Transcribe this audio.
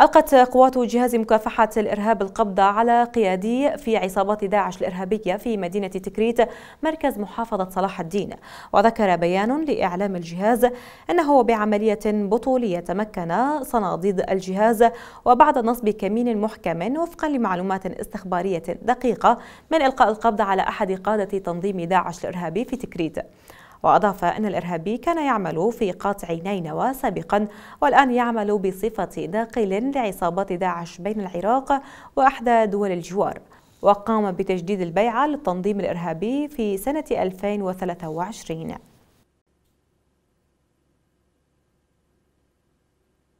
ألقت قوات جهاز مكافحة الإرهاب القبض على قيادي في عصابات داعش الإرهابية في مدينة تكريت مركز محافظة صلاح الدين وذكر بيان لإعلام الجهاز أنه بعملية بطولية تمكن صناديد الجهاز وبعد نصب كمين محكم وفقا لمعلومات استخبارية دقيقة من إلقاء القبض على أحد قادة تنظيم داعش الإرهابي في تكريت وأضاف أن الإرهابي كان يعمل في قاطع نينوى سابقا والآن يعمل بصفة ناقل لعصابات داعش بين العراق وأحدى دول الجوار وقام بتجديد البيعة للتنظيم الإرهابي في سنة 2023